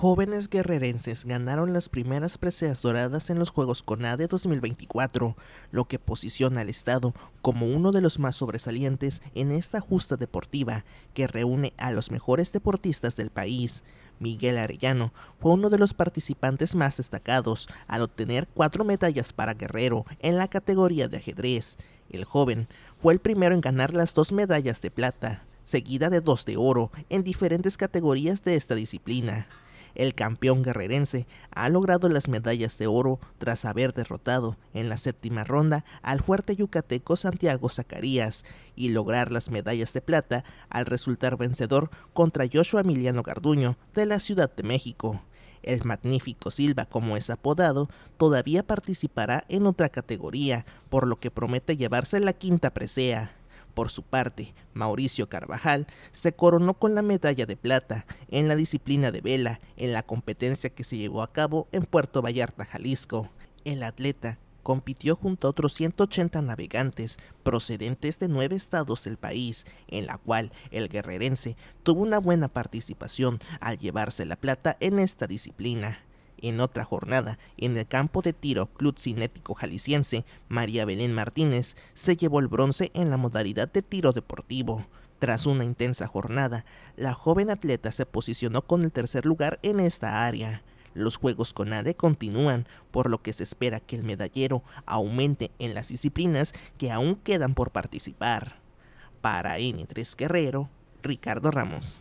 jóvenes guerrerenses ganaron las primeras preseas doradas en los Juegos CONADE 2024, lo que posiciona al Estado como uno de los más sobresalientes en esta justa deportiva que reúne a los mejores deportistas del país. Miguel Arellano fue uno de los participantes más destacados al obtener cuatro medallas para guerrero en la categoría de ajedrez. El joven fue el primero en ganar las dos medallas de plata, seguida de dos de oro en diferentes categorías de esta disciplina el campeón guerrerense ha logrado las medallas de oro tras haber derrotado en la séptima ronda al fuerte yucateco Santiago Zacarías y lograr las medallas de plata al resultar vencedor contra Joshua Emiliano Garduño de la Ciudad de México. El magnífico Silva, como es apodado, todavía participará en otra categoría, por lo que promete llevarse la quinta presea. Por su parte, Mauricio Carvajal se coronó con la medalla de plata en la disciplina de vela en la competencia que se llevó a cabo en Puerto Vallarta, Jalisco. El atleta compitió junto a otros 180 navegantes procedentes de nueve estados del país, en la cual el guerrerense tuvo una buena participación al llevarse la plata en esta disciplina. En otra jornada, en el campo de tiro Club Cinético Jalisciense, María Belén Martínez se llevó el bronce en la modalidad de tiro deportivo. Tras una intensa jornada, la joven atleta se posicionó con el tercer lugar en esta área. Los Juegos con CONADE continúan, por lo que se espera que el medallero aumente en las disciplinas que aún quedan por participar. Para N3 Guerrero, Ricardo Ramos.